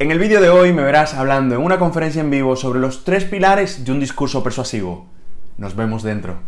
En el vídeo de hoy me verás hablando en una conferencia en vivo sobre los tres pilares de un discurso persuasivo. Nos vemos dentro.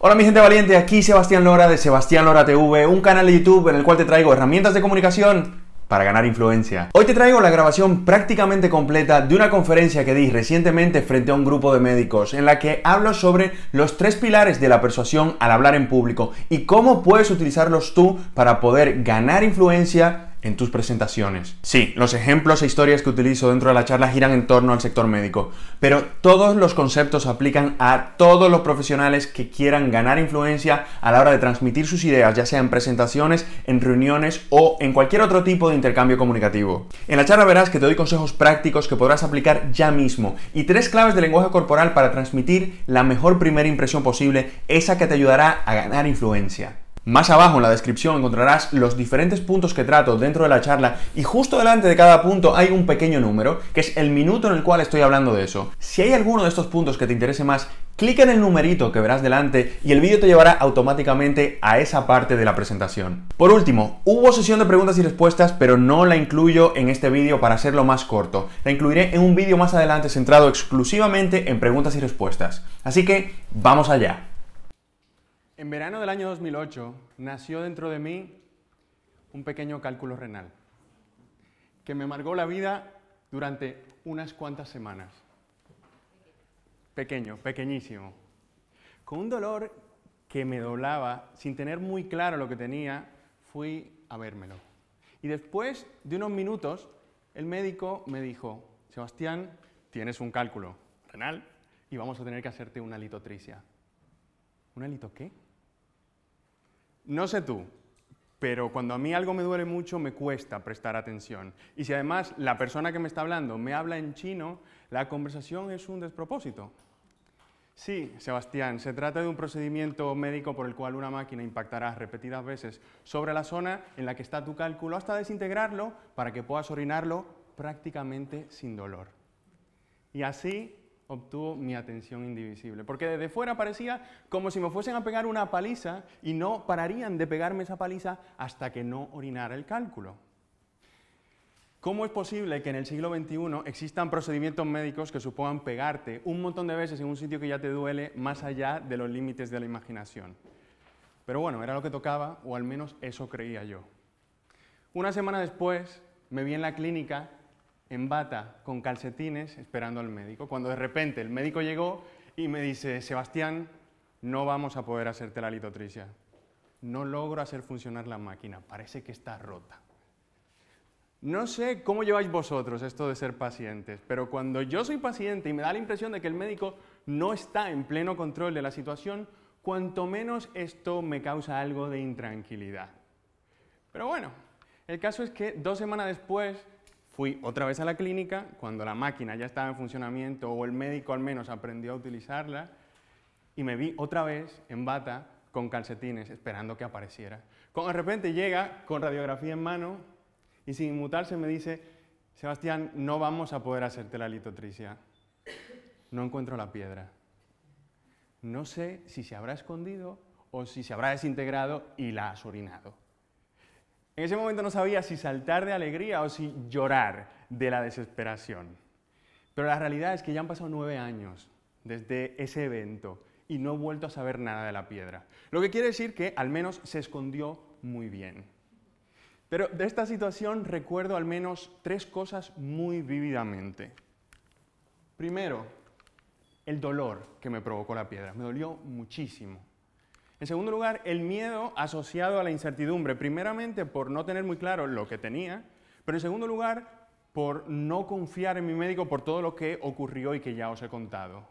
Hola mi gente valiente, aquí Sebastián Lora de Sebastián Lora TV, un canal de YouTube en el cual te traigo herramientas de comunicación para ganar influencia. Hoy te traigo la grabación prácticamente completa de una conferencia que di recientemente frente a un grupo de médicos en la que hablo sobre los tres pilares de la persuasión al hablar en público y cómo puedes utilizarlos tú para poder ganar influencia en tus presentaciones. Sí, los ejemplos e historias que utilizo dentro de la charla giran en torno al sector médico, pero todos los conceptos aplican a todos los profesionales que quieran ganar influencia a la hora de transmitir sus ideas, ya sea en presentaciones, en reuniones o en cualquier otro tipo de intercambio comunicativo. En la charla verás que te doy consejos prácticos que podrás aplicar ya mismo y tres claves de lenguaje corporal para transmitir la mejor primera impresión posible, esa que te ayudará a ganar influencia. Más abajo en la descripción encontrarás los diferentes puntos que trato dentro de la charla y justo delante de cada punto hay un pequeño número, que es el minuto en el cual estoy hablando de eso. Si hay alguno de estos puntos que te interese más, clic en el numerito que verás delante y el vídeo te llevará automáticamente a esa parte de la presentación. Por último, hubo sesión de preguntas y respuestas, pero no la incluyo en este vídeo para hacerlo más corto. La incluiré en un vídeo más adelante centrado exclusivamente en preguntas y respuestas. Así que, vamos allá. En verano del año 2008 nació dentro de mí un pequeño cálculo renal que me amargó la vida durante unas cuantas semanas. Pequeño, pequeñísimo. Con un dolor que me doblaba, sin tener muy claro lo que tenía, fui a vérmelo. Y después de unos minutos, el médico me dijo, Sebastián, tienes un cálculo renal y vamos a tener que hacerte una litotricia. ¿Una lito qué? No sé tú, pero cuando a mí algo me duele mucho me cuesta prestar atención. Y si además la persona que me está hablando me habla en chino, la conversación es un despropósito. Sí, Sebastián, se trata de un procedimiento médico por el cual una máquina impactará repetidas veces sobre la zona en la que está tu cálculo hasta desintegrarlo para que puedas orinarlo prácticamente sin dolor. Y así obtuvo mi atención indivisible, porque desde fuera parecía como si me fuesen a pegar una paliza y no pararían de pegarme esa paliza hasta que no orinara el cálculo. ¿Cómo es posible que en el siglo XXI existan procedimientos médicos que supongan pegarte un montón de veces en un sitio que ya te duele más allá de los límites de la imaginación? Pero bueno, era lo que tocaba, o al menos eso creía yo. Una semana después me vi en la clínica en bata, con calcetines, esperando al médico. Cuando de repente el médico llegó y me dice, Sebastián, no vamos a poder hacerte la litotricia. No logro hacer funcionar la máquina, parece que está rota. No sé cómo lleváis vosotros esto de ser pacientes, pero cuando yo soy paciente y me da la impresión de que el médico no está en pleno control de la situación, cuanto menos esto me causa algo de intranquilidad. Pero bueno, el caso es que dos semanas después Fui otra vez a la clínica, cuando la máquina ya estaba en funcionamiento o el médico al menos aprendió a utilizarla, y me vi otra vez en bata con calcetines esperando que apareciera. Cuando de repente llega con radiografía en mano y sin mutarse me dice, Sebastián, no vamos a poder hacerte la litotricia. No encuentro la piedra. No sé si se habrá escondido o si se habrá desintegrado y la has orinado. En ese momento no sabía si saltar de alegría o si llorar de la desesperación. Pero la realidad es que ya han pasado nueve años desde ese evento y no he vuelto a saber nada de la piedra. Lo que quiere decir que al menos se escondió muy bien. Pero de esta situación recuerdo al menos tres cosas muy vívidamente. Primero, el dolor que me provocó la piedra. Me dolió muchísimo. En segundo lugar, el miedo asociado a la incertidumbre, primeramente por no tener muy claro lo que tenía, pero en segundo lugar, por no confiar en mi médico por todo lo que ocurrió y que ya os he contado.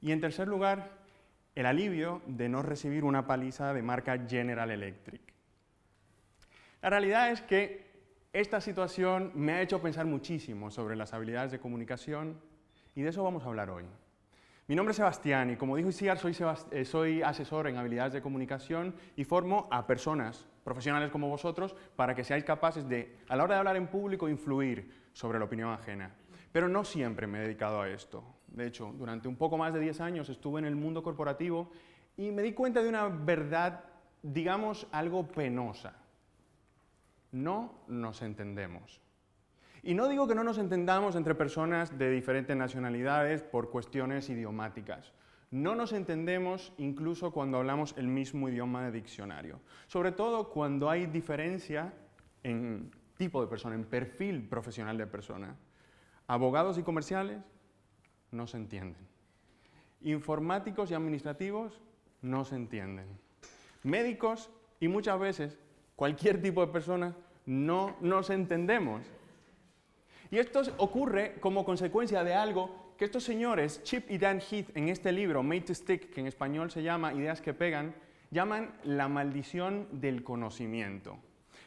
Y en tercer lugar, el alivio de no recibir una paliza de marca General Electric. La realidad es que esta situación me ha hecho pensar muchísimo sobre las habilidades de comunicación y de eso vamos a hablar hoy. Mi nombre es Sebastián y como dijo Isiar, soy, eh, soy, asesor en habilidades de comunicación y formo a personas, profesionales como vosotros, para que seáis capaces de, a la hora de hablar en público, influir sobre la opinión ajena. Pero no siempre me he dedicado a esto. De hecho, durante un poco más de 10 años estuve en el mundo corporativo y me di cuenta de una verdad, digamos, algo penosa. No nos entendemos. Y no digo que no nos entendamos entre personas de diferentes nacionalidades por cuestiones idiomáticas. No nos entendemos incluso cuando hablamos el mismo idioma de diccionario, sobre todo cuando hay diferencia en tipo de persona, en perfil profesional de persona. Abogados y comerciales no se entienden. Informáticos y administrativos no se entienden. Médicos y muchas veces cualquier tipo de persona no nos entendemos. Y esto ocurre como consecuencia de algo que estos señores, Chip y Dan Heath, en este libro, Made to Stick, que en español se llama Ideas que Pegan, llaman la maldición del conocimiento,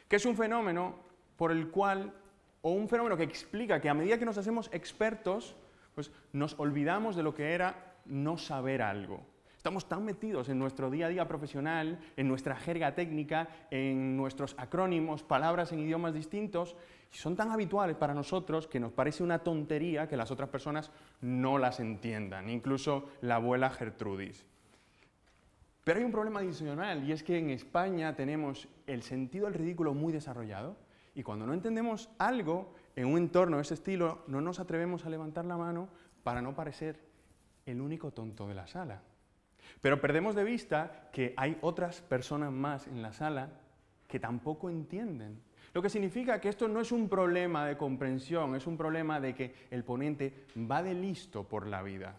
que es un fenómeno por el cual, o un fenómeno que explica que a medida que nos hacemos expertos, pues nos olvidamos de lo que era no saber algo. Estamos tan metidos en nuestro día a día profesional, en nuestra jerga técnica, en nuestros acrónimos, palabras en idiomas distintos, son tan habituales para nosotros que nos parece una tontería que las otras personas no las entiendan, incluso la abuela Gertrudis. Pero hay un problema adicional y es que en España tenemos el sentido del ridículo muy desarrollado y cuando no entendemos algo en un entorno de ese estilo no nos atrevemos a levantar la mano para no parecer el único tonto de la sala. Pero perdemos de vista que hay otras personas más en la sala que tampoco entienden lo que significa que esto no es un problema de comprensión, es un problema de que el ponente va de listo por la vida.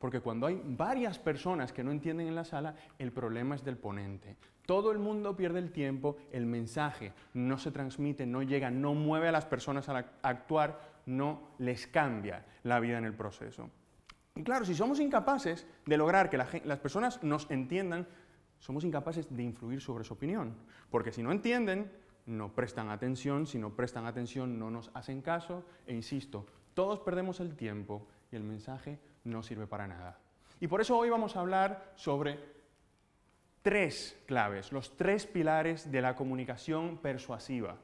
Porque cuando hay varias personas que no entienden en la sala, el problema es del ponente. Todo el mundo pierde el tiempo, el mensaje no se transmite, no llega, no mueve a las personas a actuar, no les cambia la vida en el proceso. Y claro, si somos incapaces de lograr que las personas nos entiendan, somos incapaces de influir sobre su opinión. Porque si no entienden, no prestan atención, si no prestan atención no nos hacen caso e insisto, todos perdemos el tiempo y el mensaje no sirve para nada. Y por eso hoy vamos a hablar sobre tres claves, los tres pilares de la comunicación persuasiva.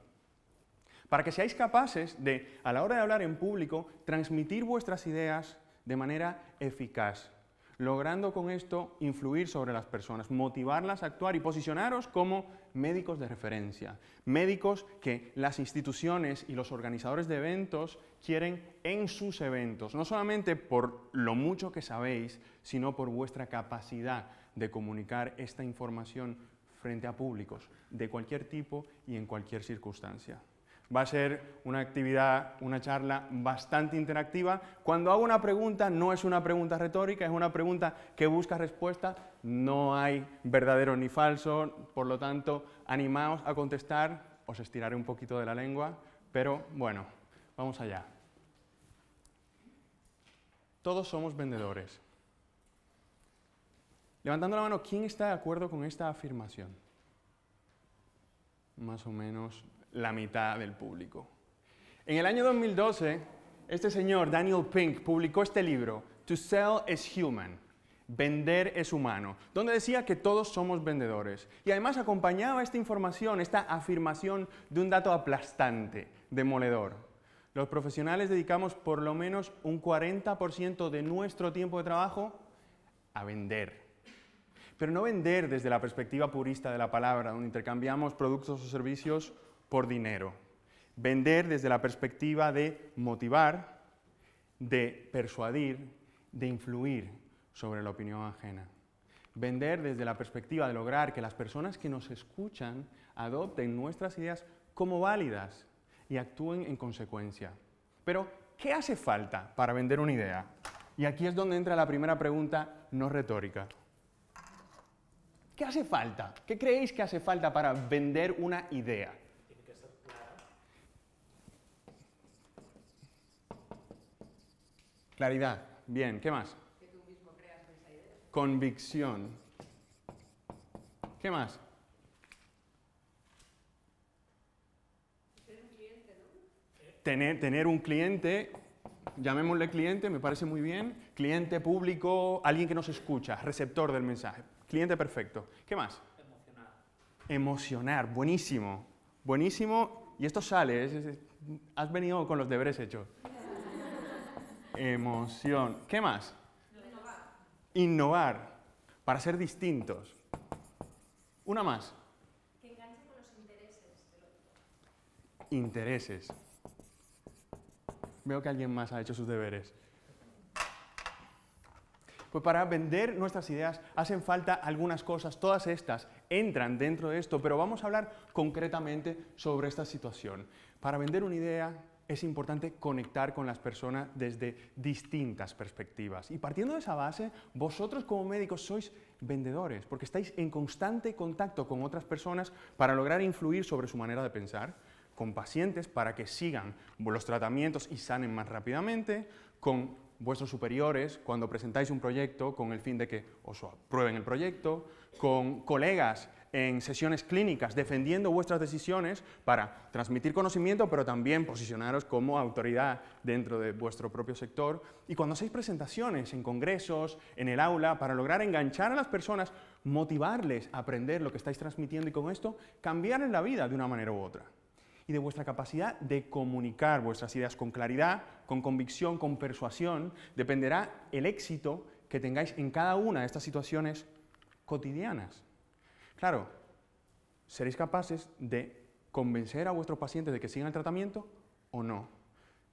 Para que seáis capaces de, a la hora de hablar en público, transmitir vuestras ideas de manera eficaz, logrando con esto influir sobre las personas, motivarlas a actuar y posicionaros como médicos de referencia, médicos que las instituciones y los organizadores de eventos quieren en sus eventos, no solamente por lo mucho que sabéis, sino por vuestra capacidad de comunicar esta información frente a públicos de cualquier tipo y en cualquier circunstancia. Va a ser una actividad, una charla bastante interactiva. Cuando hago una pregunta, no es una pregunta retórica, es una pregunta que busca respuesta. No hay verdadero ni falso, por lo tanto, animaos a contestar. Os estiraré un poquito de la lengua, pero bueno, vamos allá. Todos somos vendedores. Levantando la mano, ¿quién está de acuerdo con esta afirmación? Más o menos la mitad del público. En el año 2012, este señor, Daniel Pink, publicó este libro, To Sell is Human, Vender es humano, donde decía que todos somos vendedores. Y además acompañaba esta información, esta afirmación de un dato aplastante, demoledor. Los profesionales dedicamos por lo menos un 40% de nuestro tiempo de trabajo a vender. Pero no vender desde la perspectiva purista de la palabra, donde intercambiamos productos o servicios por dinero. Vender desde la perspectiva de motivar, de persuadir, de influir sobre la opinión ajena. Vender desde la perspectiva de lograr que las personas que nos escuchan adopten nuestras ideas como válidas y actúen en consecuencia. Pero, ¿qué hace falta para vender una idea? Y aquí es donde entra la primera pregunta no retórica. ¿Qué hace falta? ¿Qué creéis que hace falta para vender una idea? Claridad. Bien, ¿qué más? Convicción. ¿Qué más? Tener un cliente, ¿no? Tener, un cliente, llamémosle cliente, me parece muy bien. Cliente público, alguien que nos escucha, receptor del mensaje. Cliente perfecto. ¿Qué más? Emocionar. Emocionar, buenísimo. Buenísimo. Y esto sale, has venido con los deberes hechos. Emoción. ¿Qué más? Innovar. Innovar. Para ser distintos. Una más. Que enganche con los intereses Intereses. Veo que alguien más ha hecho sus deberes. Pues para vender nuestras ideas hacen falta algunas cosas, todas estas entran dentro de esto, pero vamos a hablar concretamente sobre esta situación. Para vender una idea es importante conectar con las personas desde distintas perspectivas. Y partiendo de esa base, vosotros como médicos sois vendedores, porque estáis en constante contacto con otras personas para lograr influir sobre su manera de pensar, con pacientes para que sigan los tratamientos y sanen más rápidamente, con vuestros superiores cuando presentáis un proyecto con el fin de que os aprueben el proyecto, con colegas en sesiones clínicas defendiendo vuestras decisiones para transmitir conocimiento, pero también posicionaros como autoridad dentro de vuestro propio sector. Y cuando hacéis presentaciones en congresos, en el aula, para lograr enganchar a las personas, motivarles a aprender lo que estáis transmitiendo y con esto cambiar en la vida de una manera u otra. Y de vuestra capacidad de comunicar vuestras ideas con claridad, con convicción, con persuasión, dependerá el éxito que tengáis en cada una de estas situaciones cotidianas. Claro, seréis capaces de convencer a vuestros pacientes de que sigan el tratamiento o no,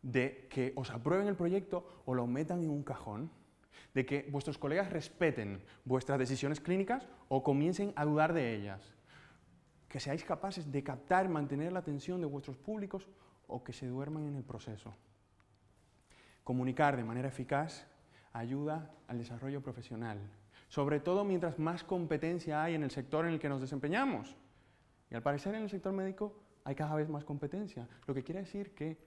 de que os aprueben el proyecto o lo metan en un cajón, de que vuestros colegas respeten vuestras decisiones clínicas o comiencen a dudar de ellas, que seáis capaces de captar y mantener la atención de vuestros públicos o que se duerman en el proceso. Comunicar de manera eficaz ayuda al desarrollo profesional sobre todo mientras más competencia hay en el sector en el que nos desempeñamos. Y al parecer en el sector médico hay cada vez más competencia, lo que quiere decir que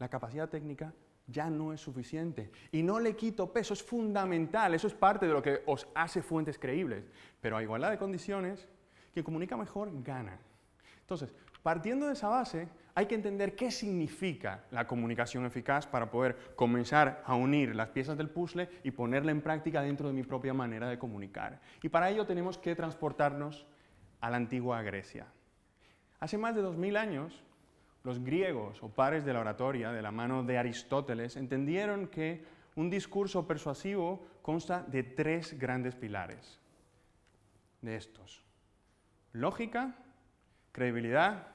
la capacidad técnica ya no es suficiente. Y no le quito peso, es fundamental, eso es parte de lo que os hace fuentes creíbles. Pero a igualdad de condiciones, quien comunica mejor gana. Entonces, partiendo de esa base, hay que entender qué significa la comunicación eficaz para poder comenzar a unir las piezas del puzzle y ponerla en práctica dentro de mi propia manera de comunicar. Y para ello tenemos que transportarnos a la antigua Grecia. Hace más de 2000 años, los griegos o pares de la oratoria, de la mano de Aristóteles, entendieron que un discurso persuasivo consta de tres grandes pilares de estos. Lógica, credibilidad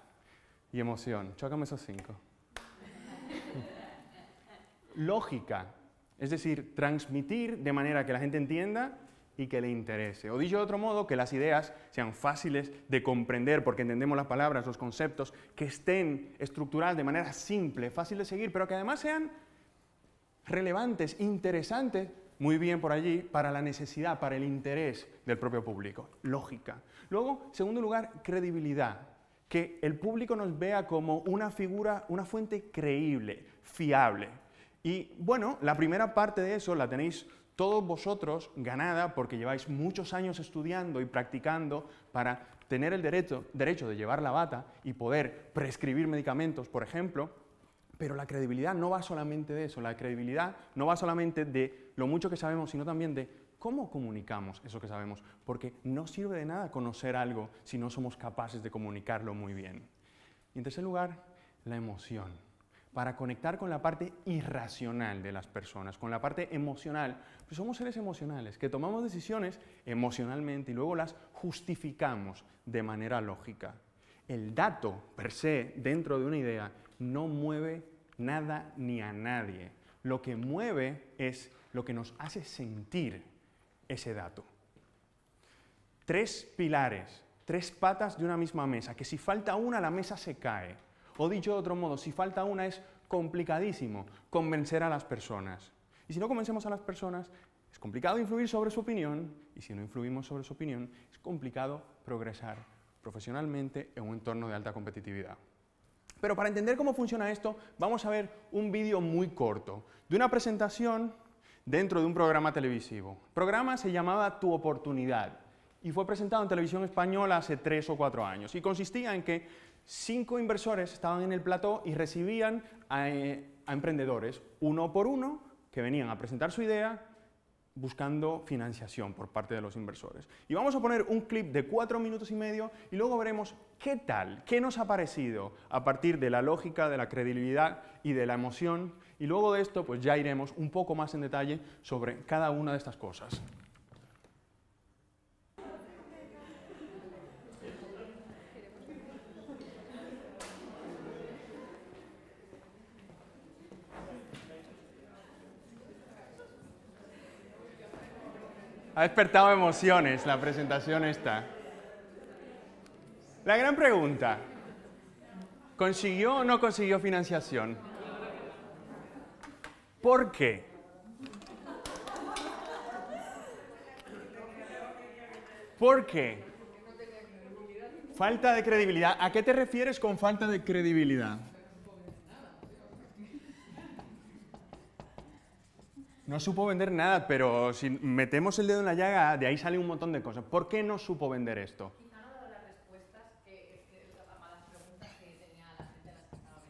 y emoción. Chócame esos cinco. Lógica, es decir, transmitir de manera que la gente entienda y que le interese. O dicho de otro modo, que las ideas sean fáciles de comprender porque entendemos las palabras, los conceptos, que estén estructuradas de manera simple, fácil de seguir, pero que además sean relevantes, interesantes, muy bien por allí, para la necesidad, para el interés del propio público. Lógica. Luego, segundo lugar, credibilidad que el público nos vea como una figura, una fuente creíble, fiable. Y bueno, la primera parte de eso la tenéis todos vosotros ganada porque lleváis muchos años estudiando y practicando para tener el derecho, derecho de llevar la bata y poder prescribir medicamentos, por ejemplo, pero la credibilidad no va solamente de eso, la credibilidad no va solamente de lo mucho que sabemos, sino también de ¿Cómo comunicamos eso que sabemos? Porque no sirve de nada conocer algo si no somos capaces de comunicarlo muy bien. Y en tercer lugar, la emoción. Para conectar con la parte irracional de las personas, con la parte emocional, pues somos seres emocionales que tomamos decisiones emocionalmente y luego las justificamos de manera lógica. El dato per se dentro de una idea no mueve nada ni a nadie. Lo que mueve es lo que nos hace sentir ese dato. Tres pilares, tres patas de una misma mesa, que si falta una la mesa se cae. O dicho de otro modo, si falta una es complicadísimo convencer a las personas. Y si no convencemos a las personas, es complicado influir sobre su opinión, y si no influimos sobre su opinión, es complicado progresar profesionalmente en un entorno de alta competitividad. Pero para entender cómo funciona esto, vamos a ver un vídeo muy corto de una presentación dentro de un programa televisivo. El programa se llamaba Tu Oportunidad y fue presentado en televisión española hace tres o cuatro años y consistía en que cinco inversores estaban en el plató y recibían a eh, emprendedores uno por uno que venían a presentar su idea, buscando financiación por parte de los inversores. Y vamos a poner un clip de cuatro minutos y medio y luego veremos qué tal, qué nos ha parecido a partir de la lógica, de la credibilidad y de la emoción. Y luego de esto, pues ya iremos un poco más en detalle sobre cada una de estas cosas. Ha despertado emociones la presentación esta. La gran pregunta, ¿consiguió o no consiguió financiación? ¿Por qué? ¿Por qué? Falta de credibilidad. ¿A qué te refieres con falta de credibilidad? No supo vender nada, pero si metemos el dedo en la llaga, de ahí sale un montón de cosas. ¿Por qué no supo vender esto? las respuestas tenía la gente las que estaba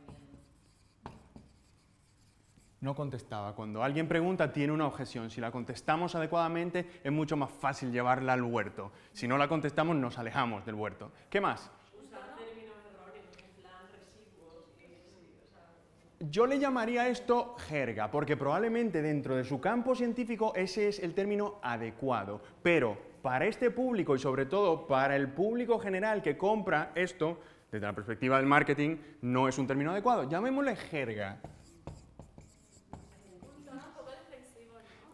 No contestaba. Cuando alguien pregunta, tiene una objeción. Si la contestamos adecuadamente, es mucho más fácil llevarla al huerto. Si no la contestamos, nos alejamos del huerto. ¿Qué más? Yo le llamaría esto jerga, porque probablemente dentro de su campo científico ese es el término adecuado. Pero para este público y sobre todo para el público general que compra esto, desde la perspectiva del marketing, no es un término adecuado. Llamémosle jerga.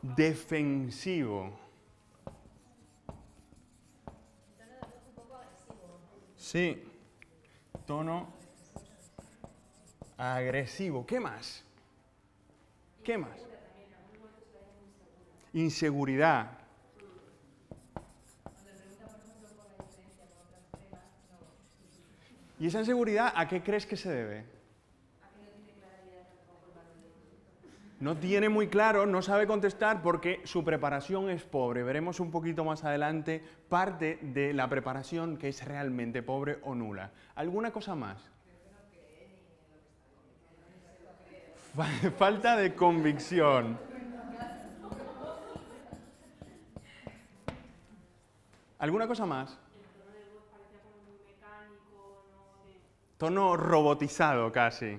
Defensivo. Sí. Tono agresivo. ¿Qué más? ¿Qué más? Inseguridad. ¿Y esa inseguridad a qué crees que se debe? No tiene muy claro, no sabe contestar porque su preparación es pobre. Veremos un poquito más adelante parte de la preparación que es realmente pobre o nula. ¿Alguna cosa más? Falta de convicción. ¿Alguna cosa más? Tono robotizado casi.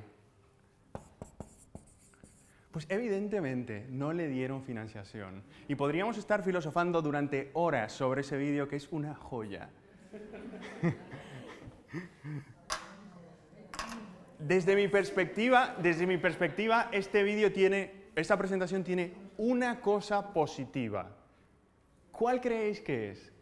Pues evidentemente no le dieron financiación. Y podríamos estar filosofando durante horas sobre ese vídeo que es una joya. Desde mi perspectiva, desde mi perspectiva este tiene, esta presentación tiene una cosa positiva. ¿Cuál creéis que es?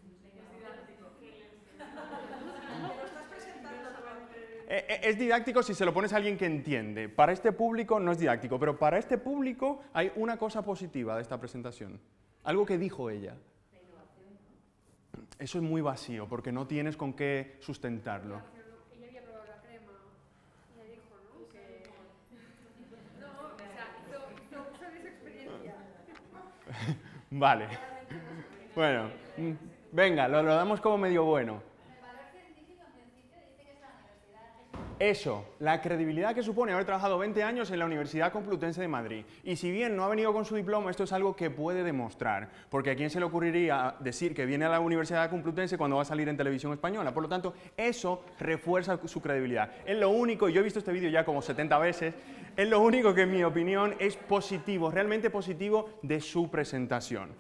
Eh, eh, es didáctico si se lo pones a alguien que entiende. Para este público no es didáctico, pero para este público hay una cosa positiva de esta presentación. Algo que dijo ella. Eso es muy vacío porque no tienes con qué sustentarlo. vale. Bueno, mm, venga, lo, damos como medio bueno. Eso, la credibilidad que supone haber trabajado 20 años en la Universidad Complutense de Madrid. Y si bien no ha venido con su diploma, esto es algo que puede demostrar, porque a quién se le ocurriría decir que viene a la Universidad Complutense cuando va a salir en televisión española. Por lo tanto, eso refuerza su credibilidad. Es lo único, y yo he visto este vídeo ya como 70 veces, es lo único que en mi opinión es positivo, realmente positivo de su presentación.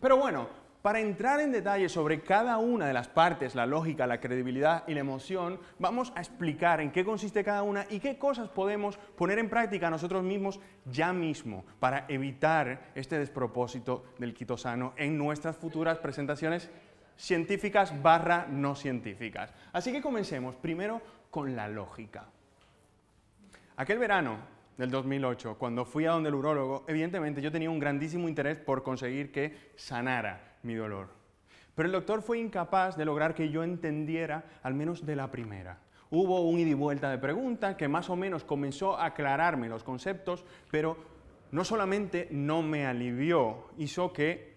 Pero bueno, para entrar en detalle sobre cada una de las partes, la lógica, la credibilidad y la emoción, vamos a explicar en qué consiste cada una y qué cosas podemos poner en práctica nosotros mismos ya mismo para evitar este despropósito del quitosano en nuestras futuras presentaciones científicas barra no científicas. Así que comencemos primero con la lógica. Aquel verano del 2008, cuando fui a donde el urólogo, evidentemente yo tenía un grandísimo interés por conseguir que sanara mi dolor. Pero el doctor fue incapaz de lograr que yo entendiera, al menos de la primera. Hubo un ida y vuelta de preguntas que más o menos comenzó a aclararme los conceptos, pero no solamente no me alivió, hizo que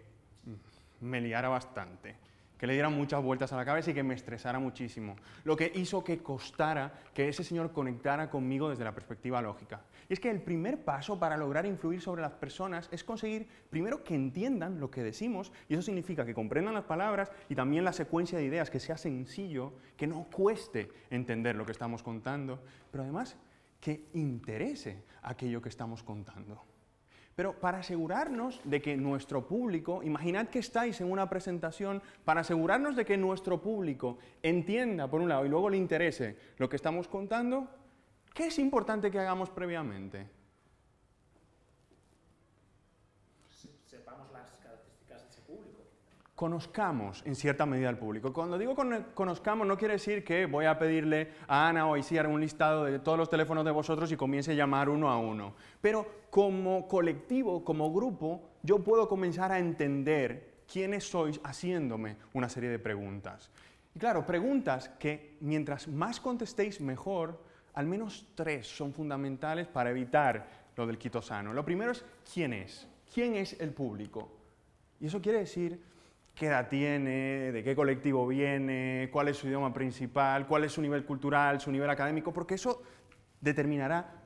me liara bastante que le diera muchas vueltas a la cabeza y que me estresara muchísimo, lo que hizo que costara que ese señor conectara conmigo desde la perspectiva lógica. Y es que el primer paso para lograr influir sobre las personas es conseguir primero que entiendan lo que decimos, y eso significa que comprendan las palabras y también la secuencia de ideas, que sea sencillo, que no cueste entender lo que estamos contando, pero además que interese aquello que estamos contando. Pero para asegurarnos de que nuestro público, imaginad que estáis en una presentación, para asegurarnos de que nuestro público entienda, por un lado, y luego le interese lo que estamos contando, ¿qué es importante que hagamos previamente? conozcamos en cierta medida al público. Cuando digo conozcamos no quiere decir que voy a pedirle a Ana o a Isiar un listado de todos los teléfonos de vosotros y comience a llamar uno a uno. Pero como colectivo, como grupo, yo puedo comenzar a entender quiénes sois haciéndome una serie de preguntas. Y claro, preguntas que mientras más contestéis mejor, al menos tres son fundamentales para evitar lo del quitosano. Lo primero es quién es, quién es el público. Y eso quiere decir qué edad tiene, de qué colectivo viene, cuál es su idioma principal, cuál es su nivel cultural, su nivel académico, porque eso determinará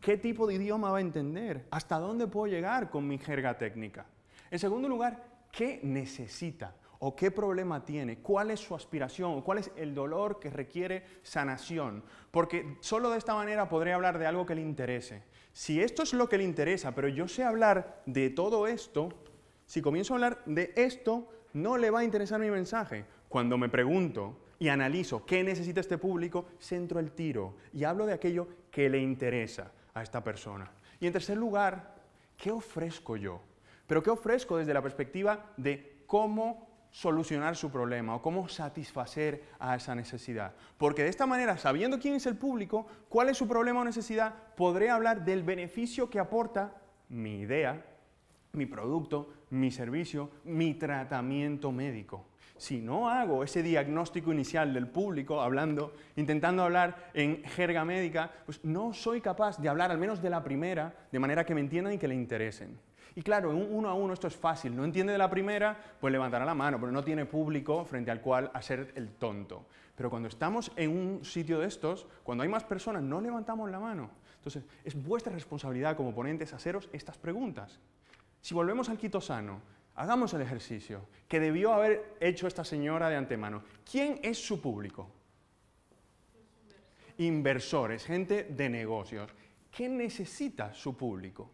qué tipo de idioma va a entender, hasta dónde puedo llegar con mi jerga técnica. En segundo lugar, qué necesita o qué problema tiene, cuál es su aspiración, o cuál es el dolor que requiere sanación, porque solo de esta manera podré hablar de algo que le interese. Si esto es lo que le interesa, pero yo sé hablar de todo esto, si comienzo a hablar de esto, no le va a interesar mi mensaje. Cuando me pregunto y analizo qué necesita este público, centro el tiro y hablo de aquello que le interesa a esta persona. Y en tercer lugar, ¿qué ofrezco yo? Pero ¿qué ofrezco desde la perspectiva de cómo solucionar su problema o cómo satisfacer a esa necesidad. Porque de esta manera, sabiendo quién es el público, cuál es su problema o necesidad, podré hablar del beneficio que aporta mi idea, mi producto, mi servicio, mi tratamiento médico. Si no hago ese diagnóstico inicial del público hablando, intentando hablar en jerga médica, pues no soy capaz de hablar al menos de la primera de manera que me entiendan y que le interesen. Y claro, en uno a uno esto es fácil. No entiende de la primera, pues levantará la mano, pero no tiene público frente al cual hacer el tonto. Pero cuando estamos en un sitio de estos, cuando hay más personas, no levantamos la mano. Entonces, es vuestra responsabilidad como ponentes haceros estas preguntas. Si volvemos al quitosano, hagamos el ejercicio que debió haber hecho esta señora de antemano. ¿Quién es su público? Inversores, gente de negocios. ¿Qué necesita su público?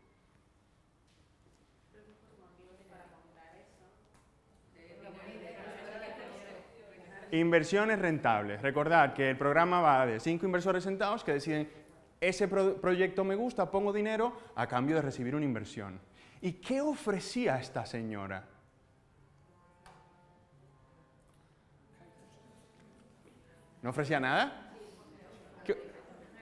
Inversiones rentables. Recordad que el programa va de cinco inversores sentados que deciden, ese proyecto me gusta, pongo dinero a cambio de recibir una inversión. ¿Y qué ofrecía esta señora? ¿No ofrecía nada?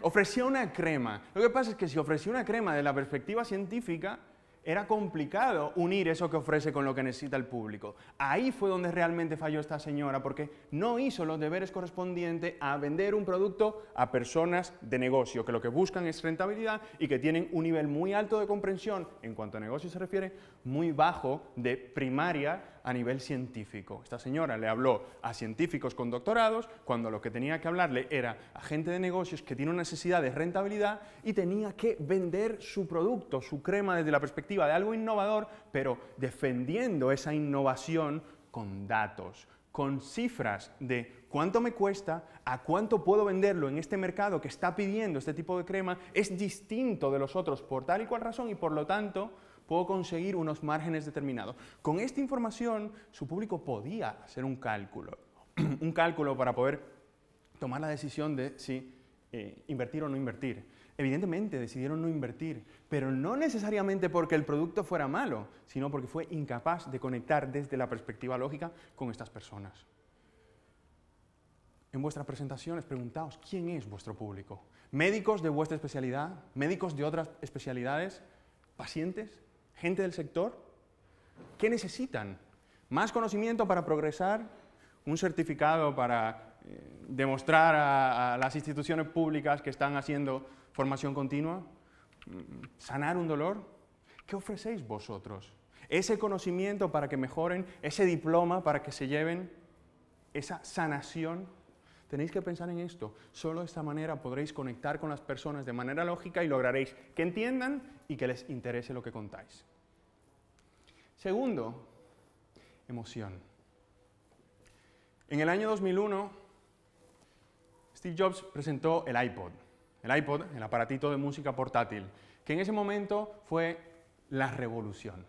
Ofrecía una crema. Lo que pasa es que si ofrecía una crema de la perspectiva científica, era complicado unir eso que ofrece con lo que necesita el público. Ahí fue donde realmente falló esta señora porque no hizo los deberes correspondientes a vender un producto a personas de negocio, que lo que buscan es rentabilidad y que tienen un nivel muy alto de comprensión en cuanto a negocio se refiere, muy bajo de primaria a nivel científico. Esta señora le habló a científicos con doctorados cuando lo que tenía que hablarle era a gente de negocios que tiene una necesidad de rentabilidad y tenía que vender su producto, su crema desde la perspectiva de algo innovador, pero defendiendo esa innovación con datos, con cifras de cuánto me cuesta, a cuánto puedo venderlo en este mercado que está pidiendo este tipo de crema, es distinto de los otros por tal y cual razón y por lo tanto puedo conseguir unos márgenes determinados. Con esta información, su público podía hacer un cálculo, un cálculo para poder tomar la decisión de si eh, invertir o no invertir. Evidentemente decidieron no invertir, pero no necesariamente porque el producto fuera malo, sino porque fue incapaz de conectar desde la perspectiva lógica con estas personas. En vuestras presentaciones preguntaos quién es vuestro público. Médicos de vuestra especialidad, médicos de otras especialidades, pacientes, gente del sector, ¿qué necesitan? ¿Más conocimiento para progresar? ¿Un certificado para eh, demostrar a, las instituciones públicas que están haciendo formación continua? Mm, ¿Sanar un dolor? ¿Qué ofrecéis vosotros? Ese conocimiento para que mejoren, ese diploma para que se lleven, esa sanación. Tenéis que pensar en esto. Solo de esta manera podréis conectar con las personas de manera lógica y lograréis que entiendan y que les interese lo que contáis. Segundo, emoción. En el año 2001, Steve Jobs presentó el iPod. El iPod, el aparatito de música portátil, que en ese momento fue la revolución.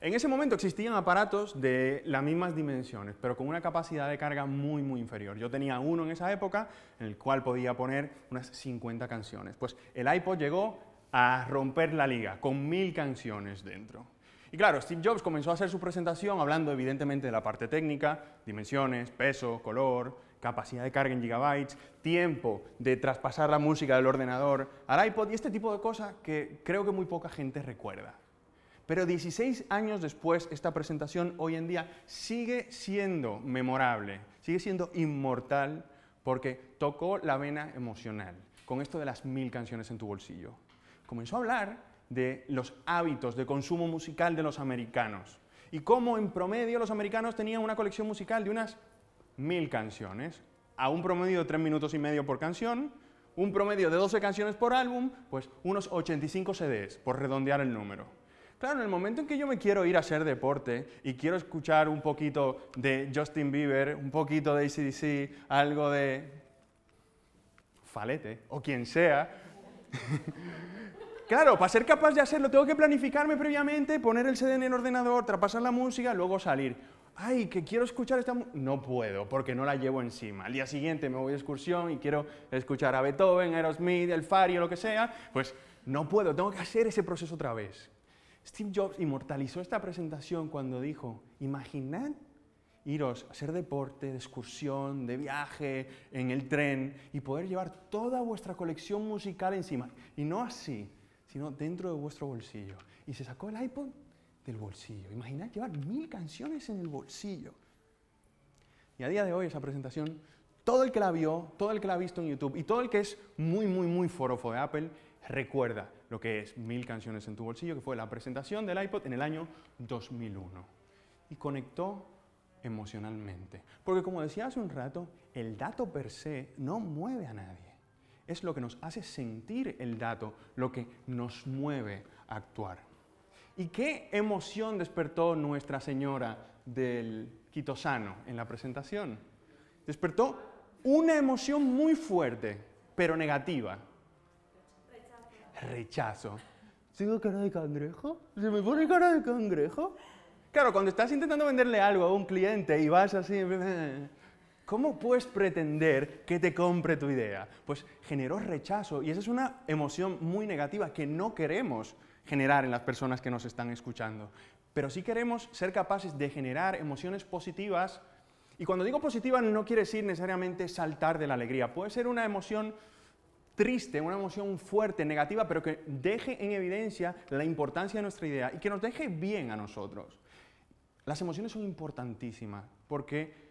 En ese momento existían aparatos de las mismas dimensiones, pero con una capacidad de carga muy, muy inferior. Yo tenía uno en esa época en el cual podía poner unas 50 canciones. Pues el iPod llegó a romper la liga con mil canciones dentro. Y claro, Steve Jobs comenzó a hacer su presentación hablando evidentemente de la parte técnica, dimensiones, peso, color, capacidad de carga en gigabytes, tiempo de traspasar la música del ordenador al iPod y este tipo de cosas que creo que muy poca gente recuerda. Pero 16 años después, esta presentación hoy en día sigue siendo memorable, sigue siendo inmortal porque tocó la vena emocional con esto de las mil canciones en tu bolsillo. Comenzó a hablar de los hábitos de consumo musical de los americanos y cómo en promedio los americanos tenían una colección musical de unas mil canciones, a un promedio de tres minutos y medio por canción, un promedio de 12 canciones por álbum, pues unos 85 CDs, por redondear el número. Claro, en el momento en que yo me quiero ir a hacer deporte y quiero escuchar un poquito de Justin Bieber, un poquito de ACDC, algo de Falete o quien sea, Claro, para ser capaz de hacerlo tengo que planificarme previamente, poner el CD en el ordenador, traspasar la música, luego salir. Ay, que quiero escuchar esta no puedo porque no la llevo encima. Al día siguiente me voy de excursión y quiero escuchar a Beethoven, Aerosmith, El Fario, lo que sea, pues no puedo, tengo que hacer ese proceso otra vez. Steve Jobs inmortalizó esta presentación cuando dijo, imaginad iros a hacer deporte, de excursión, de viaje, en el tren y poder llevar toda vuestra colección musical encima. Y no así, sino dentro de vuestro bolsillo. Y se sacó el iPod del bolsillo. Imaginad llevar mil canciones en el bolsillo. Y a día de hoy esa presentación, todo el que la vio, todo el que la ha visto en YouTube y todo el que es muy, muy, muy forofo de Apple, recuerda lo que es mil canciones en tu bolsillo, que fue la presentación del iPod en el año 2001. Y conectó emocionalmente. Porque como decía hace un rato, el dato per se no mueve a nadie es lo que nos hace sentir el dato, lo que nos mueve a actuar. ¿Y qué emoción despertó Nuestra Señora del Quitosano en la presentación? Despertó una emoción muy fuerte, pero negativa. Rechazo. ¿Sigo cara de cangrejo? ¿Se me pone cara de cangrejo? Claro, cuando estás intentando venderle algo a un cliente y vas así... Eh, ¿Cómo puedes pretender que te compre tu idea? Pues generó rechazo y esa es una emoción muy negativa que no queremos generar en las personas que nos están escuchando. Pero sí queremos ser capaces de generar emociones positivas. Y cuando digo positiva no quiere decir necesariamente saltar de la alegría. Puede ser una emoción triste, una emoción fuerte, negativa, pero que deje en evidencia la importancia de nuestra idea y que nos deje bien a nosotros. Las emociones son importantísimas porque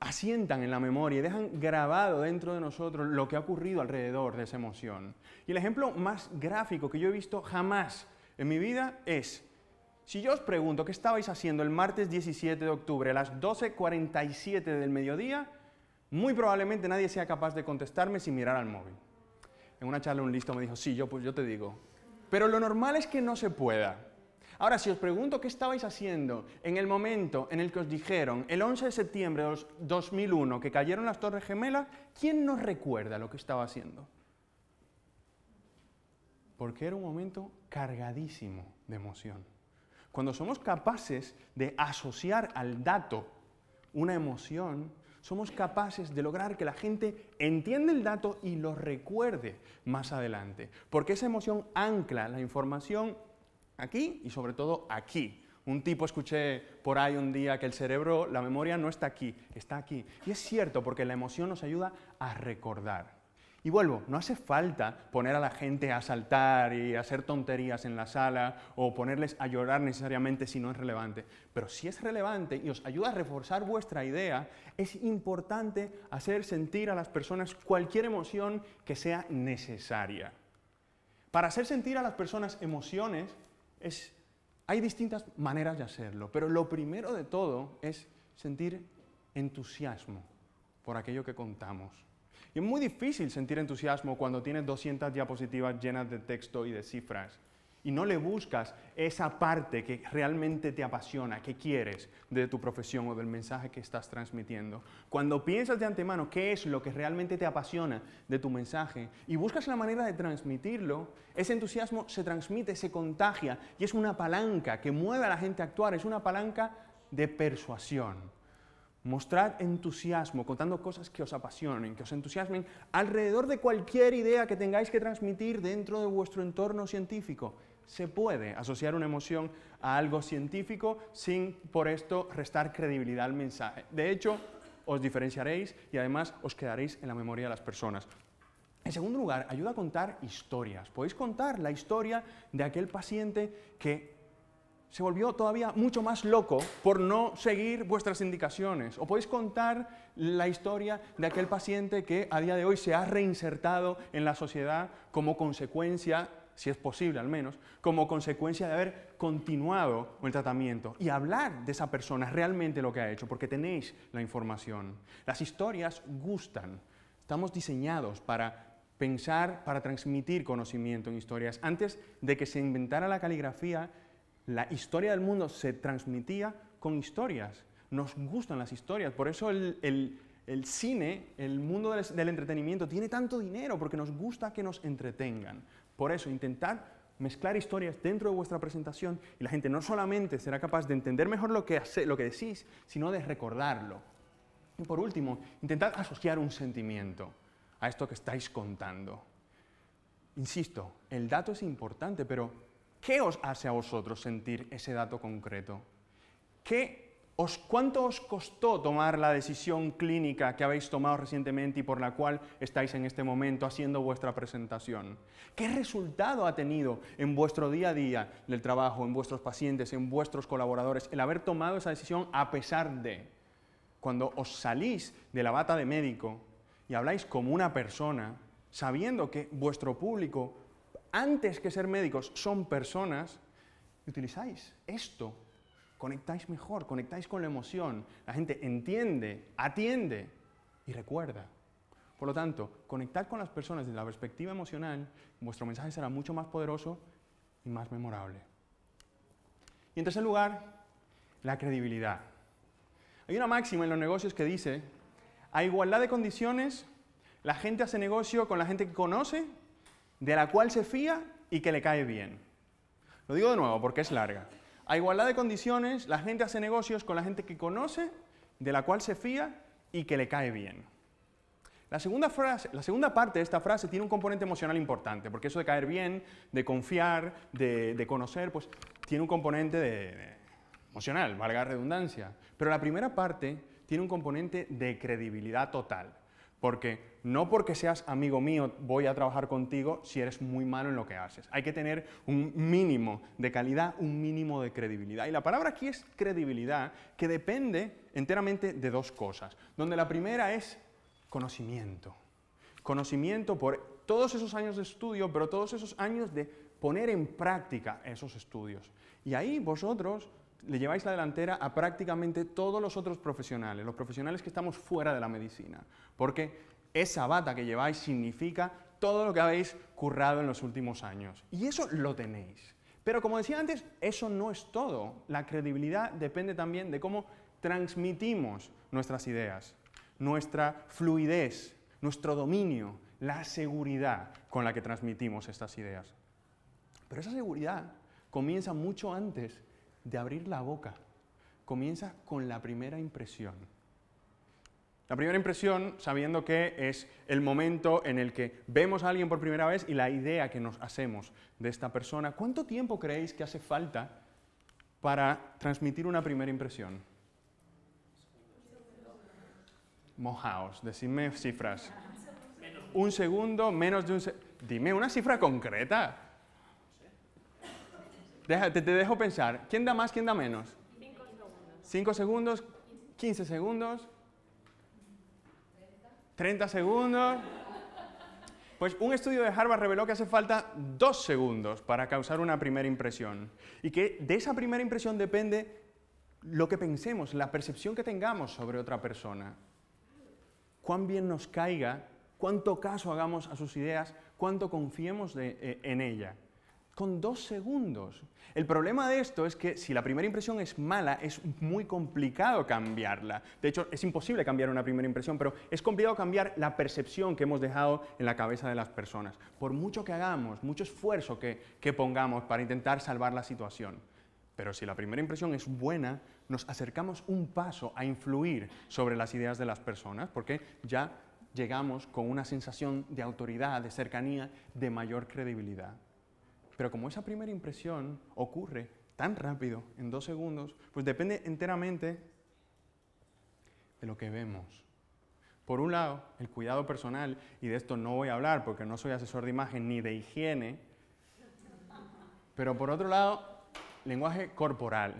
asientan en la memoria y dejan grabado dentro de nosotros lo que ha ocurrido alrededor de esa emoción. Y el ejemplo más gráfico que yo he visto jamás en mi vida es, si yo os pregunto qué estabais haciendo el martes 17 de octubre a las 12.47 del mediodía, muy probablemente nadie sea capaz de contestarme sin mirar al móvil. En una charla un listo me dijo, sí, yo, pues yo te digo. Pero lo normal es que no se pueda. Ahora, si os pregunto qué estabais haciendo en el momento en el que os dijeron el 11 de septiembre de 2001 que cayeron las Torres Gemelas, ¿quién nos recuerda lo que estaba haciendo? Porque era un momento cargadísimo de emoción. Cuando somos capaces de asociar al dato una emoción, somos capaces de lograr que la gente entienda el dato y lo recuerde más adelante, porque esa emoción ancla la información aquí y sobre todo aquí. Un tipo escuché por ahí un día que el cerebro, la memoria no está aquí, está aquí. Y es cierto porque la emoción nos ayuda a recordar. Y vuelvo, no hace falta poner a la gente a saltar y a hacer tonterías en la sala o ponerles a llorar necesariamente si no es relevante. Pero si es relevante y os ayuda a reforzar vuestra idea, es importante hacer sentir a las personas cualquier emoción que sea necesaria. Para hacer sentir a las personas emociones, hay distintas maneras de hacerlo, pero lo primero de todo es sentir entusiasmo por aquello que contamos. Y es muy difícil sentir entusiasmo cuando tienes 200 diapositivas llenas de texto y de cifras y no le buscas esa parte que realmente te apasiona, que quieres de tu profesión o del mensaje que estás transmitiendo. Cuando piensas de antemano qué es lo que realmente te apasiona de tu mensaje y buscas la manera de transmitirlo, ese entusiasmo se transmite, se contagia y es una palanca que mueve a la gente a actuar, es una palanca de persuasión. Mostrad entusiasmo contando cosas que os apasionen, que os entusiasmen alrededor de cualquier idea que tengáis que transmitir dentro de vuestro entorno científico. Se puede asociar una emoción a algo científico sin por esto restar credibilidad al mensaje. De hecho, os diferenciaréis y además os quedaréis en la memoria de las personas. En segundo lugar, ayuda a contar historias. Podéis contar la historia de aquel paciente que se volvió todavía mucho más loco por no seguir vuestras indicaciones. O podéis contar la historia de aquel paciente que a día de hoy se ha reinsertado en la sociedad como consecuencia si es posible al menos, como consecuencia de haber continuado el tratamiento y hablar de esa persona realmente lo que ha hecho, porque tenéis la información. Las historias gustan. Estamos diseñados para pensar, para transmitir conocimiento en historias. Antes de que se inventara la caligrafía, la historia del mundo se transmitía con historias. Nos gustan las historias, por eso el, cine, el mundo del entretenimiento, tiene tanto dinero, porque nos gusta que nos entretengan. Por eso, intentad mezclar historias dentro de vuestra presentación y la gente no solamente será capaz de entender mejor lo que, lo que decís, sino de recordarlo. Y por último, intentad asociar un sentimiento a esto que estáis contando. Insisto, el dato es importante, pero ¿qué os hace a vosotros sentir ese dato concreto? ¿Qué ¿Os, ¿Cuánto os costó tomar la decisión clínica que habéis tomado recientemente y por la cual estáis en este momento haciendo vuestra presentación? ¿Qué resultado ha tenido en vuestro día a día del trabajo, en vuestros pacientes, en vuestros colaboradores, el haber tomado esa decisión a pesar de cuando os salís de la bata de médico y habláis como una persona, sabiendo que vuestro público, antes que ser médicos, son personas, utilizáis esto conectáis mejor, conectáis con la emoción, la gente entiende, atiende y recuerda. Por lo tanto, conectar con las personas desde la perspectiva emocional, vuestro mensaje será mucho más poderoso y más memorable. Y en tercer lugar, la credibilidad. Hay una máxima en los negocios que dice, a igualdad de condiciones, la gente hace negocio con la gente que conoce, de la cual se fía y que le cae bien. Lo digo de nuevo porque es larga. A igualdad de condiciones, la gente hace negocios con la gente que conoce, de la cual se fía y que le cae bien. La segunda, parte de esta frase tiene un componente emocional importante, porque eso de caer bien, de confiar, de, conocer, pues tiene un componente emocional, valga la redundancia. Pero la primera parte tiene un componente de credibilidad total. Porque no porque seas amigo mío voy a trabajar contigo si eres muy malo en lo que haces. Hay que tener un mínimo de calidad, un mínimo de credibilidad. Y la palabra aquí es credibilidad, que depende enteramente de dos cosas. Donde la primera es conocimiento. Conocimiento por todos esos años de estudio, pero todos esos años de poner en práctica esos estudios. Y ahí vosotros le lleváis la delantera a prácticamente todos los otros profesionales, los profesionales que estamos fuera de la medicina, porque esa bata que lleváis significa todo lo que habéis currado en los últimos años. Y eso lo tenéis. Pero como decía antes, eso no es todo. La credibilidad depende también de cómo transmitimos nuestras ideas, nuestra fluidez, nuestro dominio, la seguridad con la que transmitimos estas ideas. Pero esa seguridad comienza mucho antes de abrir la boca. comienza con la primera impresión. La primera impresión, sabiendo que es el momento en el que vemos a alguien por primera vez y la idea que nos hacemos de esta persona. ¿Cuánto tiempo creéis que hace falta para transmitir una primera impresión? Mojaos, decidme cifras. Un segundo, menos de un segundo. Dime una cifra concreta te dejo pensar. ¿Quién da más, quién da menos? Cinco segundos. 5 segundos, 15 segundos, 30 segundos. Pues un estudio de Harvard reveló que hace falta dos segundos para causar una primera impresión y que de esa primera impresión depende lo que pensemos, la percepción que tengamos sobre otra persona. Cuán bien nos caiga, cuánto caso hagamos a sus ideas, cuánto confiemos eh, en ella con dos segundos. El problema de esto es que si la primera impresión es mala, es muy complicado cambiarla. De hecho, es imposible cambiar una primera impresión, pero es complicado cambiar la percepción que hemos dejado en la cabeza de las personas, por mucho que hagamos, mucho esfuerzo que, pongamos para intentar salvar la situación. Pero si la primera impresión es buena, nos acercamos un paso a influir sobre las ideas de las personas, porque ya llegamos con una sensación de autoridad, de cercanía, de mayor credibilidad. Pero como esa primera impresión ocurre tan rápido, en dos segundos, pues depende enteramente de lo que vemos. Por un lado, el cuidado personal, y de esto no voy a hablar porque no soy asesor de imagen ni de higiene, pero por otro lado, lenguaje corporal.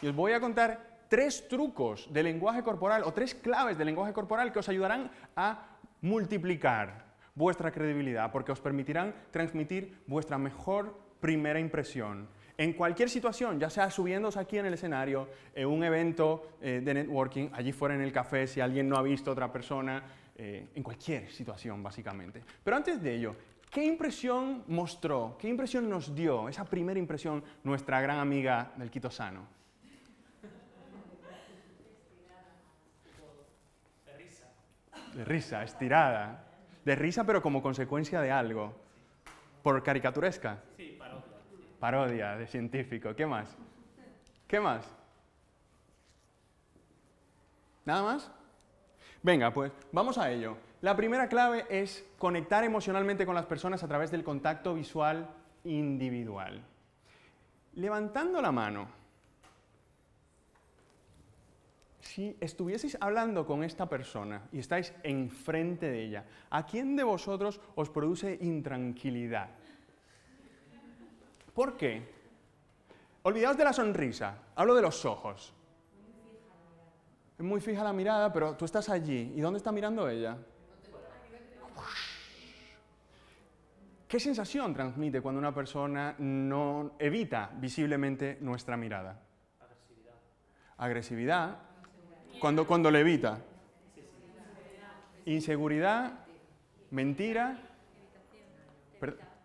Y os voy a contar tres trucos de lenguaje corporal o tres claves de lenguaje corporal que os ayudarán a multiplicar vuestra credibilidad, porque os permitirán transmitir vuestra mejor primera impresión. En cualquier situación, ya sea subiéndose aquí en el escenario, en eh, un evento eh, de networking, allí fuera en el café, si alguien no ha visto a otra persona, eh, en cualquier situación básicamente. Pero antes de ello, ¿Qué impresión mostró, qué impresión nos dio esa primera impresión nuestra gran amiga del Quito Sano? De risa. De risa, estirada. De risa, pero como consecuencia de algo. ¿Por caricaturesca? Sí, parodia. Parodia de científico. ¿Qué más? ¿Qué más? ¿Nada más? Venga, pues vamos a ello. La primera clave es conectar emocionalmente con las personas a través del contacto visual individual. Levantando la mano, si estuvieseis hablando con esta persona y estáis enfrente de ella, ¿a quién de vosotros os produce intranquilidad? ¿Por qué? Olvidaos de la sonrisa, hablo de los ojos. Es muy fija la mirada, pero tú estás allí. ¿Y dónde está mirando ella? ¿Qué sensación transmite cuando una persona no evita visiblemente nuestra mirada? Agresividad. Agresividad cuando, cuando evita Inseguridad, mentira,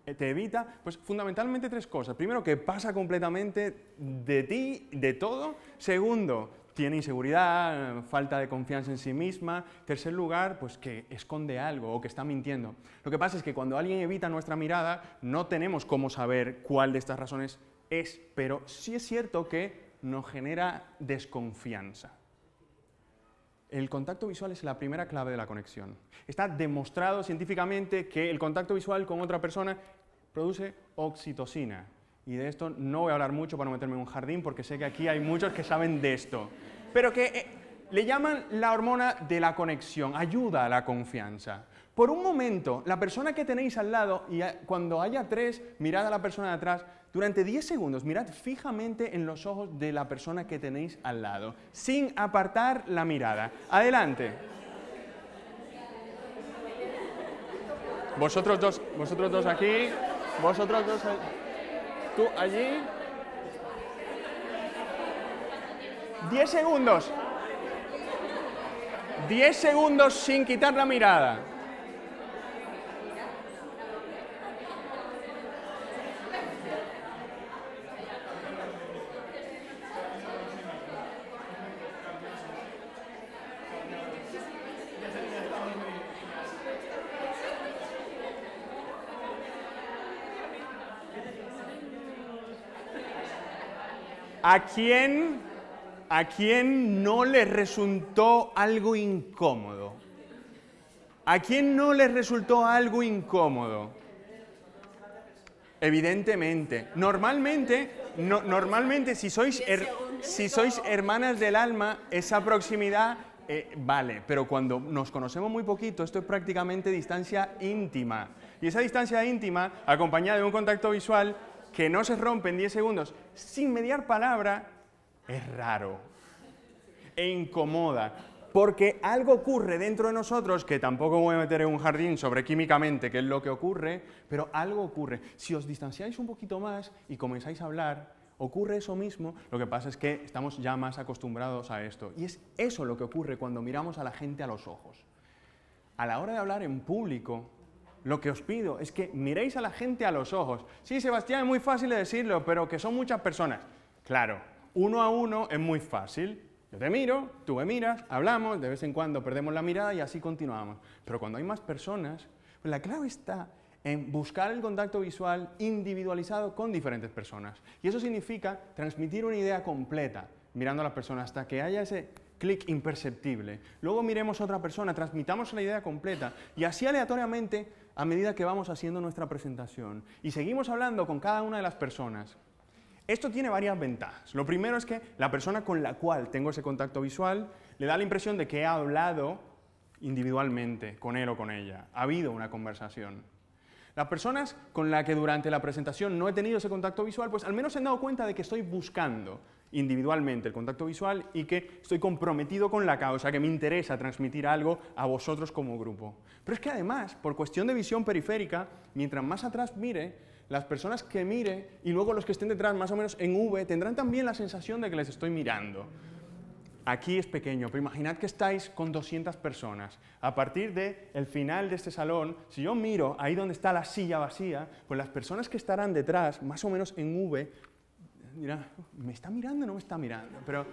eh, te evita, pues fundamentalmente tres cosas. Primero, que pasa completamente de ti, de todo. Segundo, tiene inseguridad, falta de confianza en sí misma. Tercer lugar, pues que esconde algo o que está mintiendo. Lo que pasa es que cuando alguien evita nuestra mirada, no tenemos cómo saber cuál de estas razones es, pero sí es cierto que nos genera desconfianza. El contacto visual es la primera clave de la conexión. Está demostrado científicamente que el contacto visual con otra persona produce oxitocina. Y de esto no voy a hablar mucho para no meterme en un jardín porque sé que aquí hay muchos que saben de esto. Pero que eh, le llaman la hormona de la conexión, ayuda a la confianza. Por un momento, la persona que tenéis al lado, y cuando haya tres, mirad a la persona de atrás, durante 10 segundos mirad fijamente en los ojos de la persona que tenéis al lado, sin apartar la mirada. Adelante. Vosotros dos, vosotros dos aquí, vosotros dos allí. tú allí. 10 segundos. 10 segundos sin quitar la mirada. ¿A quién, ¿A quién no les resultó algo incómodo? ¿A quién no les resultó algo incómodo? Evidentemente. Normalmente, normalmente si, sois hermanas del alma, esa proximidad eh, vale, pero cuando nos conocemos muy poquito, esto es prácticamente distancia íntima. Y esa distancia íntima, acompañada de un contacto visual, que no se rompen en 10 segundos sin mediar palabra es raro e incomoda. Porque algo ocurre dentro de nosotros, que tampoco voy a meter en un jardín sobre químicamente qué es lo que ocurre, pero algo ocurre. Si os distanciáis un poquito más y comenzáis a hablar, ocurre eso mismo, lo que pasa es que estamos ya más acostumbrados a esto. Y es eso lo que ocurre cuando miramos a la gente a los ojos. A la hora de hablar en público, lo que os pido es que miréis a la gente a los ojos. Sí, Sebastián, es muy fácil de decirlo, pero que son muchas personas. Claro, uno a uno es muy fácil. Yo te miro, tú me miras, hablamos, de vez en cuando perdemos la mirada y así continuamos. Pero cuando hay más personas, pues la clave está en buscar el contacto visual individualizado con diferentes personas. Y eso significa transmitir una idea completa, mirando a la persona hasta que haya ese clic imperceptible. Luego miremos a otra persona, transmitamos la idea completa y así aleatoriamente a medida que vamos haciendo nuestra presentación y seguimos hablando con cada una de las personas. Esto tiene varias ventajas. Lo primero es que la persona con la cual tengo ese contacto visual le da la impresión de que he hablado individualmente con él o con ella. Ha habido una conversación. Las personas con las que durante la presentación no he tenido ese contacto visual, pues al menos se han dado cuenta de que estoy buscando individualmente el contacto visual y que estoy comprometido con la causa, que me interesa transmitir algo a vosotros como grupo. Pero es que además, por cuestión de visión periférica, mientras más atrás mire, las personas que mire y luego los que estén detrás más o menos en V tendrán también la sensación de que les estoy mirando. Aquí es pequeño, pero imaginad que estáis con 200 personas. A partir del el final de este salón, si yo miro ahí donde está la silla vacía, pues las personas que estarán detrás, más o menos en V, ¿me está mirando o no me está mirando? Pero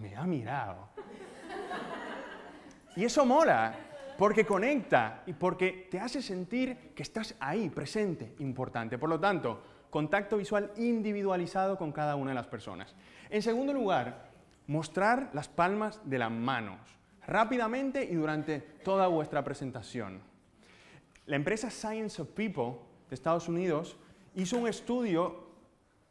me ha mirado. Y eso mola, porque conecta y porque te hace sentir que estás ahí, presente, importante. Por lo tanto, contacto visual individualizado con cada una de las personas. En segundo lugar, mostrar las palmas de las manos rápidamente y durante toda vuestra presentación. La empresa Science of People de Estados Unidos hizo un estudio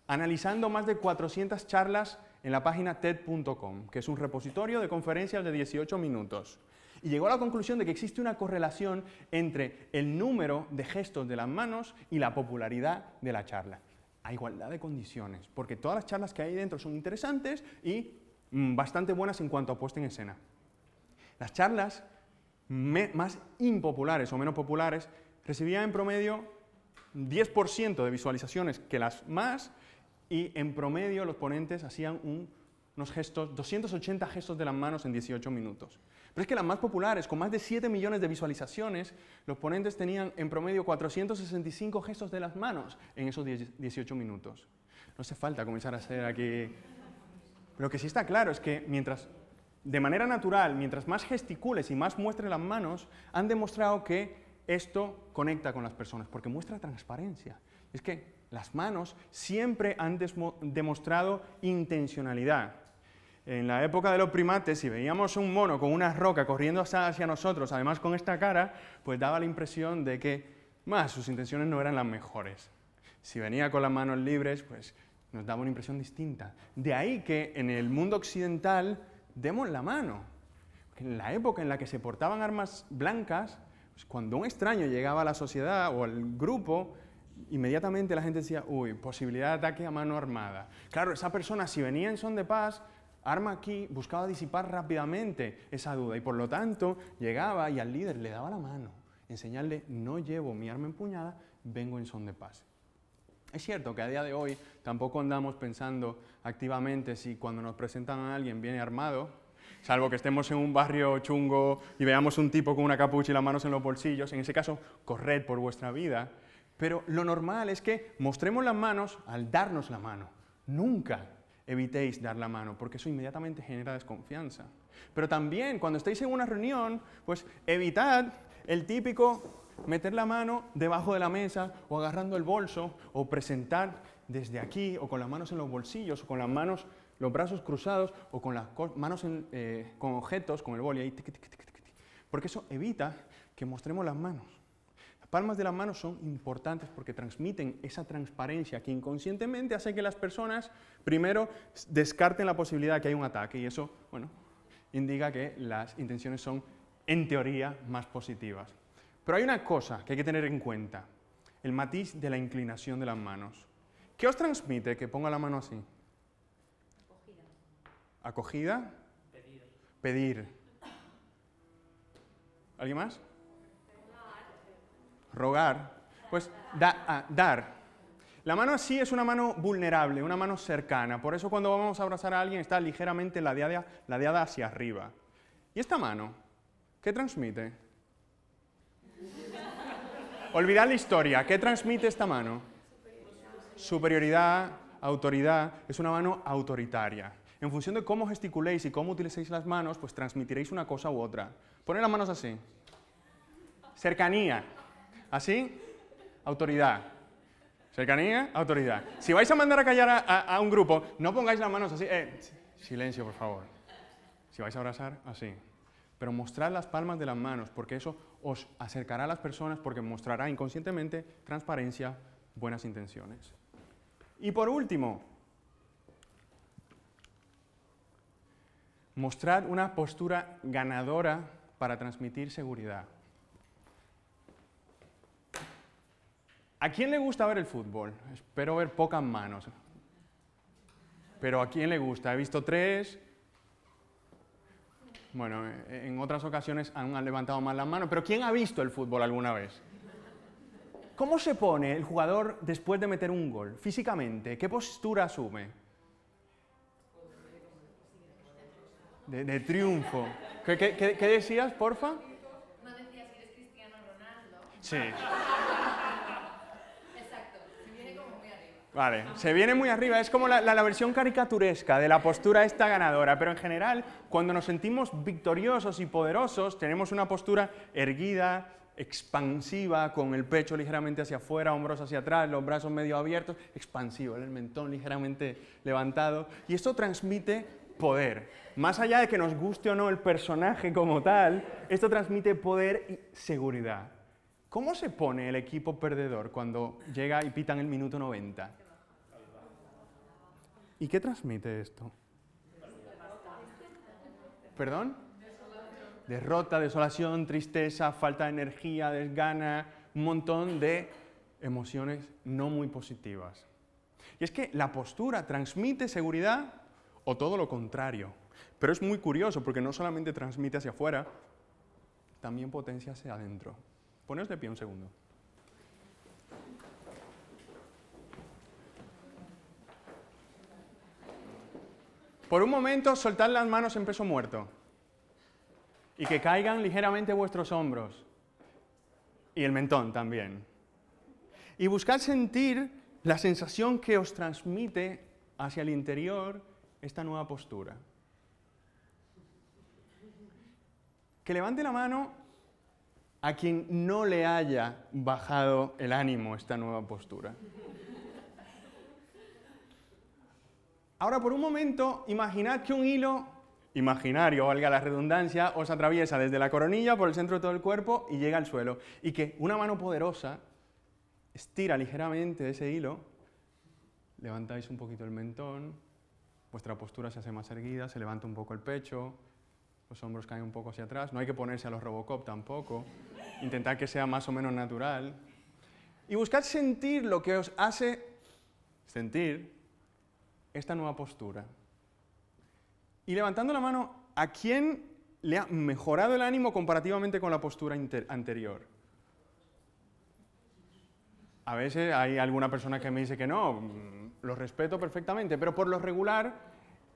analizando más de 400 charlas en la página TED.com, que es un repositorio de conferencias de 18 minutos. Y llegó a la conclusión de que existe una correlación entre el número de gestos de las manos y la popularidad de la charla. A igualdad de condiciones, porque todas las charlas que hay dentro son interesantes y mm, bastante buenas en cuanto a puesta en escena. Las charlas más impopulares o menos populares recibían en promedio 10% de visualizaciones que las más y en promedio los ponentes hacían unos gestos, 280 gestos de las manos en 18 minutos. Pero es que las más populares, con más de 7 millones de visualizaciones, los ponentes tenían en promedio 465 gestos de las manos en esos 18 minutos. No hace falta comenzar a hacer aquí... Lo que sí está claro es que mientras, de manera natural, mientras más gesticules y más muestres las manos, han demostrado que esto conecta con las personas, porque muestra transparencia. Es que las manos siempre han demostrado intencionalidad. En la época de los primates, si veíamos un mono con una roca corriendo hacia nosotros, además con esta cara, pues daba la impresión de que más sus intenciones no eran las mejores. Si venía con las manos libres, pues nos daba una impresión distinta. De ahí que en el mundo occidental demos la mano. En la época en la que se portaban armas blancas, pues cuando un extraño llegaba a la sociedad o al grupo, inmediatamente la gente decía, uy, posibilidad de ataque a mano armada. Claro, esa persona si venía en son de paz, arma aquí, buscaba disipar rápidamente esa duda y por lo tanto llegaba y al líder le daba la mano, enseñarle, no llevo mi arma empuñada, vengo en son de paz. Es cierto que a día de hoy tampoco andamos pensando activamente si cuando nos presentan a alguien viene armado, salvo que estemos en un barrio chungo y veamos un tipo con una capucha y las manos en los bolsillos, en ese caso, corred por vuestra vida, pero lo normal es que mostremos las manos al darnos la mano. Nunca evitéis dar la mano, porque eso inmediatamente genera desconfianza. Pero también cuando estéis en una reunión, pues evitad el típico meter la mano debajo de la mesa o agarrando el bolso o presentar desde aquí o con las manos en los bolsillos o con las manos, los brazos cruzados o con las manos eh, con objetos, con el boli ahí, porque eso evita que mostremos las manos palmas de las manos son importantes porque transmiten esa transparencia que inconscientemente hace que las personas primero descarten la posibilidad de que hay un ataque y eso, bueno, indica que las intenciones son en teoría más positivas. Pero hay una cosa que hay que tener en cuenta, el matiz de la inclinación de las manos. ¿Qué os transmite que ponga la mano así? Acogida. ¿Acogida? Pedir. Pedir. ¿Alguien más? rogar, pues ah, dar. La mano así es una mano vulnerable, una mano cercana. Por eso cuando vamos a abrazar a alguien está ligeramente ladeada, hacia arriba. ¿Y esta mano? ¿Qué transmite? Olvidad la historia. ¿Qué transmite esta mano? Superioridad. autoridad. Es una mano autoritaria. En función de cómo gesticuléis y cómo utilicéis las manos, pues transmitiréis una cosa u otra. Poned las manos así. Cercanía. Así, autoridad. Cercanía, autoridad. Si vais a mandar a callar a, un grupo, no pongáis las manos así. Eh, silencio, por favor. Si vais a abrazar, así. Pero mostrad las palmas de las manos, porque eso os acercará a las personas, porque mostrará inconscientemente transparencia, buenas intenciones. Y por último, mostrad una postura ganadora para transmitir seguridad. ¿A quién le gusta ver el fútbol? Espero ver pocas manos. Pero ¿a quién le gusta? He visto tres. Bueno, eh, en otras ocasiones han levantado más las manos, pero ¿quién ha visto el fútbol alguna vez? ¿Cómo se pone el jugador después de meter un gol físicamente? ¿Qué postura asume? De, triunfo. ¿Qué, qué decías, porfa? No decías que eres Cristiano Ronaldo. Sí. Vale, se viene muy arriba, es como la, versión caricaturesca de la postura esta ganadora, pero en general, cuando nos sentimos victoriosos y poderosos, tenemos una postura erguida, expansiva, con el pecho ligeramente hacia afuera, hombros hacia atrás, los brazos medio abiertos, expansivo, el mentón ligeramente levantado, y esto transmite poder. Más allá de que nos guste o no el personaje como tal, esto transmite poder y seguridad. ¿Cómo se pone el equipo perdedor cuando llega y pitan el minuto 90? ¿Y qué transmite esto? ¿Perdón? Derrota, desolación, tristeza, falta de energía, desgana, un montón de emociones no muy positivas. Y es que la postura transmite seguridad o todo lo contrario. Pero es muy curioso porque no solamente transmite hacia afuera, también potencia hacia adentro. Poneos de pie un segundo. Por un momento, soltad las manos en peso muerto y que caigan ligeramente vuestros hombros y el mentón también. Y buscad sentir la sensación que os transmite hacia el interior esta nueva postura. Que levante la mano a quien no le haya bajado el ánimo esta nueva postura. Ahora, por un momento, imaginad que un hilo imaginario, valga la redundancia, os atraviesa desde la coronilla por el centro de todo el cuerpo y llega al suelo. Y que una mano poderosa estira ligeramente ese hilo, levantáis un poquito el mentón, vuestra postura se hace más erguida, se levanta un poco el pecho, los hombros caen un poco hacia atrás, no hay que ponerse a los Robocop tampoco, intentad que sea más o menos natural. Y buscad sentir lo que os hace sentir esta nueva postura. Y levantando la mano, ¿a quién le ha mejorado el ánimo comparativamente con la postura anterior? A veces hay alguna persona que me dice que no, mm, lo respeto perfectamente, pero por lo regular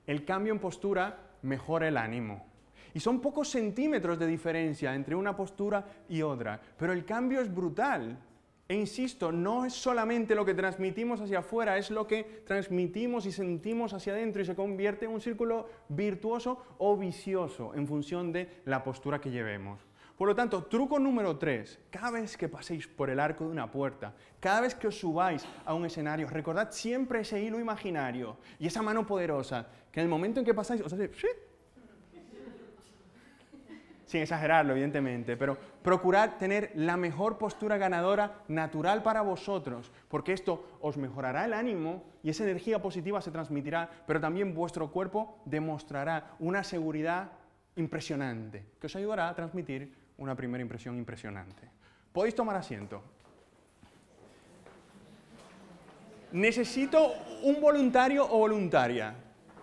el cambio en postura mejora el ánimo. Y son pocos centímetros de diferencia entre una postura y otra, pero el cambio es brutal. E insisto, no es solamente lo que transmitimos hacia afuera, es lo que transmitimos y sentimos hacia adentro y se convierte en un círculo virtuoso o vicioso en función de la postura que llevemos. Por lo tanto, truco número tres, cada vez que paséis por el arco de una puerta, cada vez que os subáis a un escenario, recordad siempre ese hilo imaginario y esa mano poderosa, que en el momento en que pasáis os hace sin exagerarlo, evidentemente, pero procurad tener la mejor postura ganadora natural para vosotros, porque esto os mejorará el ánimo y esa energía positiva se transmitirá, pero también vuestro cuerpo demostrará una seguridad impresionante, que os ayudará a transmitir una primera impresión impresionante. Podéis tomar asiento. Necesito un voluntario o voluntaria,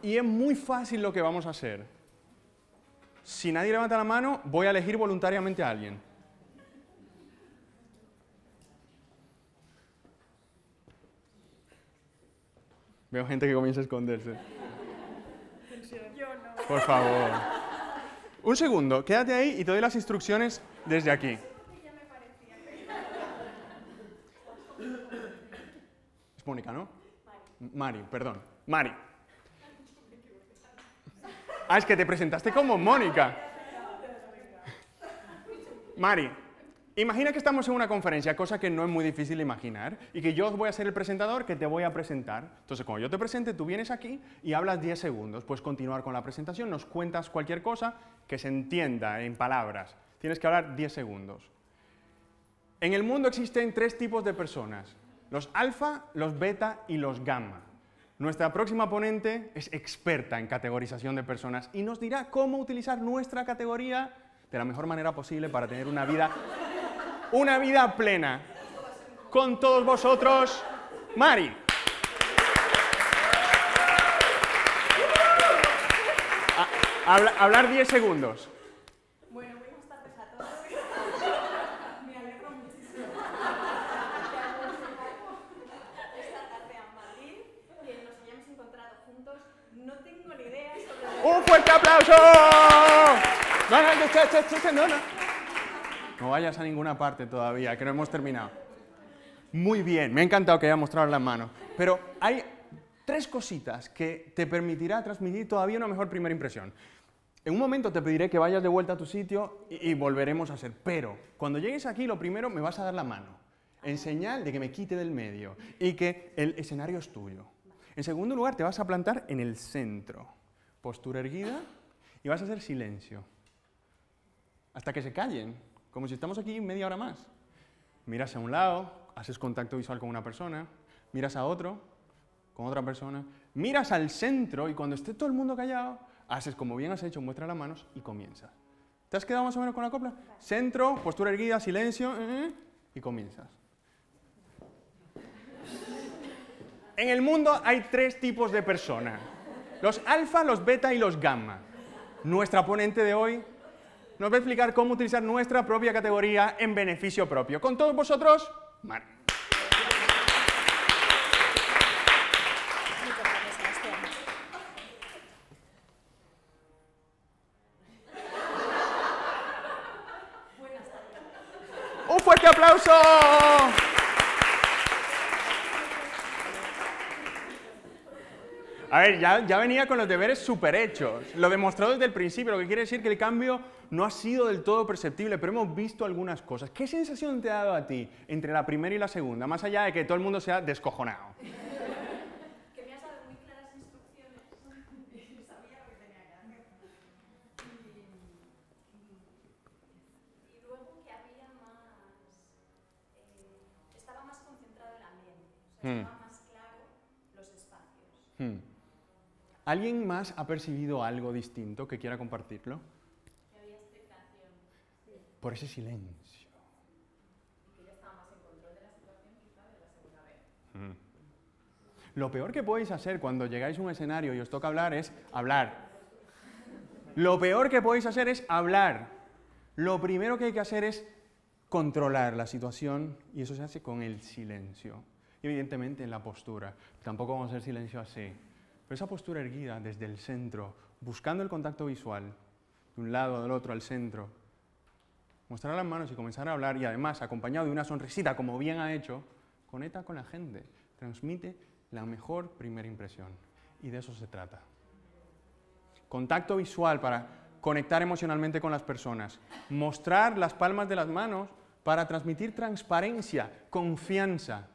y es muy fácil lo que vamos a hacer. Si nadie levanta la mano, voy a elegir voluntariamente a alguien. Veo gente que comienza a esconderse. Yo no. Por favor. Un segundo, quédate ahí y te doy las instrucciones desde aquí. Es Mónica, ¿no? Mari, perdón. Mari. Ah, es que te presentaste como Mónica. Mari, imagina que estamos en una conferencia, cosa que no es muy difícil imaginar, y que yo voy a ser el presentador que te voy a presentar. Entonces, cuando yo te presente, tú vienes aquí y hablas 10 segundos. Puedes continuar con la presentación, nos cuentas cualquier cosa que se entienda en palabras. Tienes que hablar 10 segundos. En el mundo existen tres tipos de personas, los alfa, los beta y los gamma. Nuestra próxima ponente es experta en categorización de personas y nos dirá cómo utilizar nuestra categoría de la mejor manera posible para tener una vida, una vida plena. Con todos vosotros, Mari. hablar 10 segundos. aplauso! No, no, vayas a ninguna parte todavía, que no hemos terminado. Muy bien, me ha encantado que hayas mostrado las manos. Pero hay tres cositas que te permitirá transmitir todavía una mejor primera impresión. En un momento te pediré que vayas de vuelta a tu sitio y volveremos a hacer. Pero cuando llegues aquí, lo primero me vas a dar la mano, en señal de que me quite del medio y que el escenario es tuyo. En segundo lugar, te vas a plantar en el centro postura erguida y vas a hacer silencio. Hasta que se callen, como si estamos aquí media hora más. Miras a un lado, haces contacto visual con una persona, miras a otro, con otra persona, miras al centro y cuando esté todo el mundo callado, haces como bien has hecho, muestra las manos y comienzas. ¿Te has quedado más o menos con la copla? Centro, postura erguida, silencio, eh, eh, y comienzas. En el mundo hay tres tipos de personas. Los alfa, los beta y los gamma. Nuestra ponente de hoy nos va a explicar cómo utilizar nuestra propia categoría en beneficio propio. Con todos vosotros, Mar. ver, ya, venía con los deberes superhechos. hechos. Lo demostrado desde el principio, lo que quiere decir que el cambio no ha sido del todo perceptible, pero hemos visto algunas cosas. ¿Qué sensación te ha dado a ti entre la primera y la segunda, más allá de que todo el mundo sea descojonado? Que me has dado muy claras instrucciones. sabía lo que tenía que hacer. Y, luego que había más... Eh, estaba más concentrado el ambiente. Hmm. ¿Alguien más ha percibido algo distinto que quiera compartirlo? había expectación. Por ese silencio. estaba más de la situación de la segunda vez. Lo peor que podéis hacer cuando llegáis a un escenario y os toca hablar es hablar. Lo peor que podéis hacer es hablar. Lo primero que hay que hacer es controlar la situación y eso se hace con el silencio. Y evidentemente en la postura. Tampoco vamos a hacer silencio así. Pero esa postura erguida desde el centro, buscando el contacto visual, de un lado, al otro, al centro, mostrar las manos y comenzar a hablar y además acompañado de una sonrisita como bien ha hecho, conecta con la gente, transmite la mejor primera impresión. Y de eso se trata. Contacto visual para conectar emocionalmente con las personas, mostrar las palmas de las manos para transmitir transparencia, confianza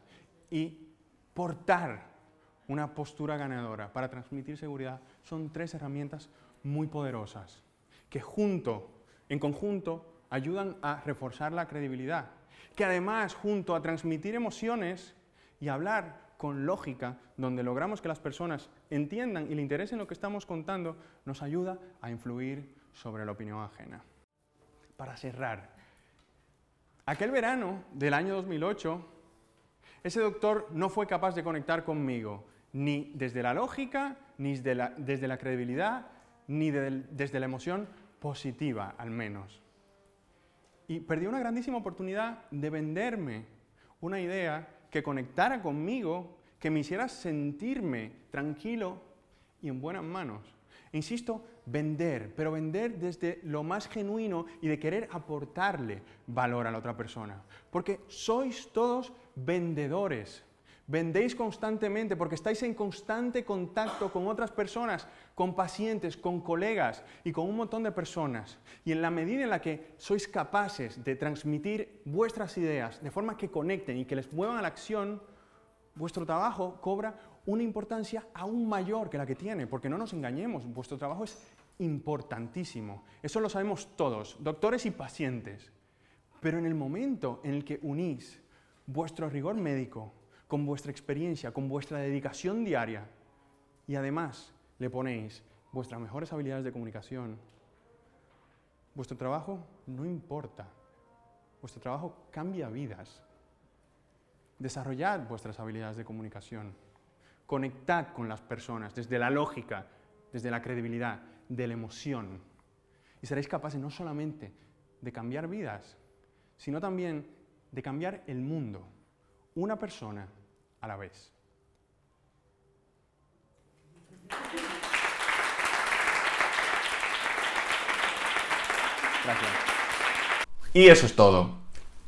y portar una postura ganadora para transmitir seguridad son tres herramientas muy poderosas que junto, en conjunto, ayudan a reforzar la credibilidad, que además junto a transmitir emociones y hablar con lógica, donde logramos que las personas entiendan y le interesen lo que estamos contando, nos ayuda a influir sobre la opinión ajena. Para cerrar, aquel verano del año 2008, ese doctor no fue capaz de conectar conmigo ni desde la lógica, ni desde la, credibilidad, ni desde la emoción positiva, al menos. Y perdí una grandísima oportunidad de venderme una idea que conectara conmigo, que me hiciera sentirme tranquilo y en buenas manos. Insisto, vender, pero vender desde lo más genuino y de querer aportarle valor a la otra persona. Porque sois todos vendedores. Vendéis constantemente porque estáis en constante contacto con otras personas, con pacientes, con colegas y con un montón de personas. Y en la medida en la que sois capaces de transmitir vuestras ideas de forma que conecten y que les muevan a la acción, vuestro trabajo cobra una importancia aún mayor que la que tiene, porque no nos engañemos, vuestro trabajo es importantísimo. Eso lo sabemos todos, doctores y pacientes. Pero en el momento en el que unís vuestro rigor médico, con vuestra experiencia, con vuestra dedicación diaria. Y además le ponéis vuestras mejores habilidades de comunicación. Vuestro trabajo no importa. Vuestro trabajo cambia vidas. Desarrollad vuestras habilidades de comunicación. Conectad con las personas desde la lógica, desde la credibilidad, de la emoción. Y seréis capaces no solamente de cambiar vidas, sino también de cambiar el mundo. Una persona a la vez. Gracias. Y eso es todo.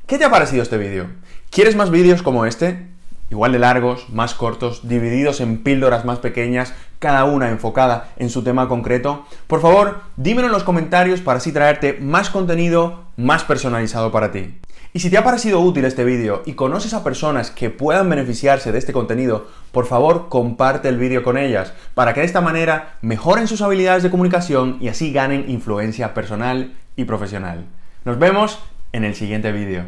¿Qué te ha parecido este vídeo? ¿Quieres más vídeos como este? Igual de largos, más cortos, divididos en píldoras más pequeñas, cada una enfocada en su tema concreto. Por favor, dímelo en los comentarios para así traerte más contenido más personalizado para ti. Y si te ha parecido útil este vídeo y conoces a personas que puedan beneficiarse de este contenido, por favor comparte el vídeo con ellas para que de esta manera mejoren sus habilidades de comunicación y así ganen influencia personal y profesional. Nos vemos en el siguiente vídeo.